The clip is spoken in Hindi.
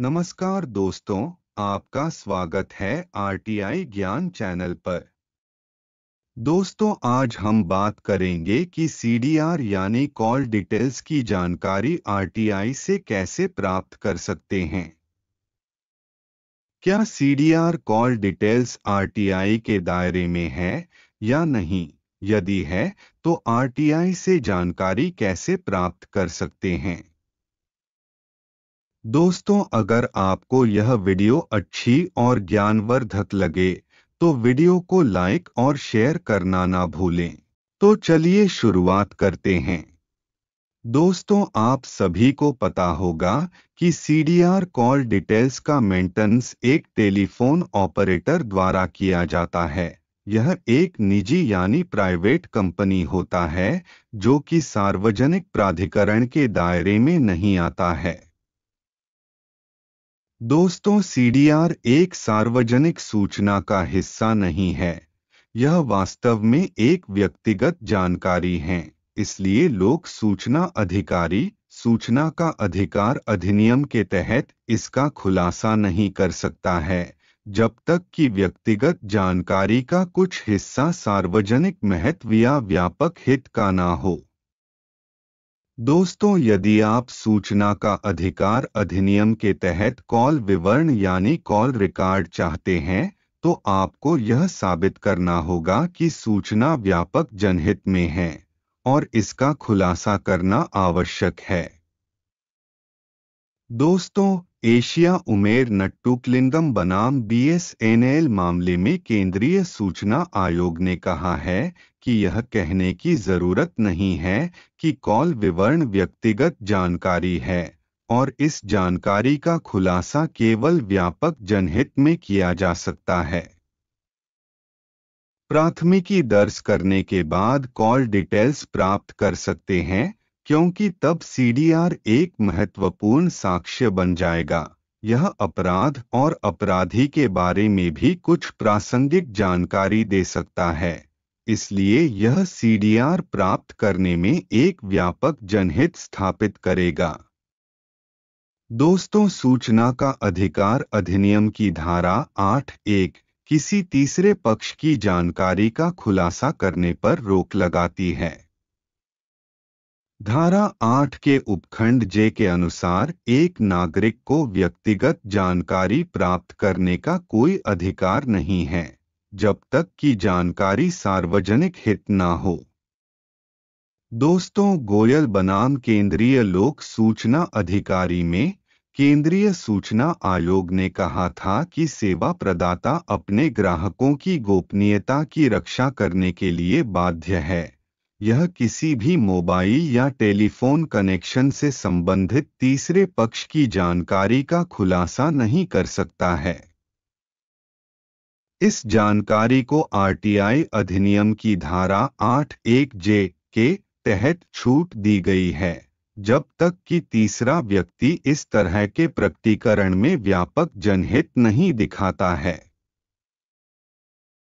नमस्कार दोस्तों आपका स्वागत है आरटीआई ज्ञान चैनल पर दोस्तों आज हम बात करेंगे कि सीडीआर यानी कॉल डिटेल्स की जानकारी आरटीआई से कैसे प्राप्त कर सकते हैं क्या सीडीआर कॉल डिटेल्स आरटीआई के दायरे में है या नहीं यदि है तो आरटीआई से जानकारी कैसे प्राप्त कर सकते हैं दोस्तों अगर आपको यह वीडियो अच्छी और ज्ञानवर्धक लगे तो वीडियो को लाइक और शेयर करना ना भूलें तो चलिए शुरुआत करते हैं दोस्तों आप सभी को पता होगा कि सीडीआर कॉल डिटेल्स का मेंटेनेंस एक टेलीफोन ऑपरेटर द्वारा किया जाता है यह एक निजी यानी प्राइवेट कंपनी होता है जो कि सार्वजनिक प्राधिकरण के दायरे में नहीं आता है दोस्तों सीडीआर एक सार्वजनिक सूचना का हिस्सा नहीं है यह वास्तव में एक व्यक्तिगत जानकारी है इसलिए लोक सूचना अधिकारी सूचना का अधिकार अधिनियम के तहत इसका खुलासा नहीं कर सकता है जब तक कि व्यक्तिगत जानकारी का कुछ हिस्सा सार्वजनिक महत्व या व्यापक हित का ना हो दोस्तों यदि आप सूचना का अधिकार अधिनियम के तहत कॉल विवरण यानी कॉल रिकॉर्ड चाहते हैं तो आपको यह साबित करना होगा कि सूचना व्यापक जनहित में है और इसका खुलासा करना आवश्यक है दोस्तों एशिया उमेर नट्टू क्लिंदम बनाम बीएसएनएल मामले में केंद्रीय सूचना आयोग ने कहा है कि यह कहने की जरूरत नहीं है कि कॉल विवरण व्यक्तिगत जानकारी है और इस जानकारी का खुलासा केवल व्यापक जनहित में किया जा सकता है प्राथमिकी दर्ज करने के बाद कॉल डिटेल्स प्राप्त कर सकते हैं क्योंकि तब सीडीआर एक महत्वपूर्ण साक्ष्य बन जाएगा यह अपराध और अपराधी के बारे में भी कुछ प्रासंगिक जानकारी दे सकता है इसलिए यह सीडीआर प्राप्त करने में एक व्यापक जनहित स्थापित करेगा दोस्तों सूचना का अधिकार अधिनियम की धारा आठ एक किसी तीसरे पक्ष की जानकारी का खुलासा करने पर रोक लगाती है धारा आठ के उपखंड जे के अनुसार एक नागरिक को व्यक्तिगत जानकारी प्राप्त करने का कोई अधिकार नहीं है जब तक कि जानकारी सार्वजनिक हित न हो दोस्तों गोयल बनाम केंद्रीय लोक सूचना अधिकारी में केंद्रीय सूचना आयोग ने कहा था कि सेवा प्रदाता अपने ग्राहकों की गोपनीयता की रक्षा करने के लिए बाध्य है यह किसी भी मोबाइल या टेलीफोन कनेक्शन से संबंधित तीसरे पक्ष की जानकारी का खुलासा नहीं कर सकता है इस जानकारी को आरटीआई अधिनियम की धारा आठ एक जे के तहत छूट दी गई है जब तक कि तीसरा व्यक्ति इस तरह के प्रकटीकरण में व्यापक जनहित नहीं दिखाता है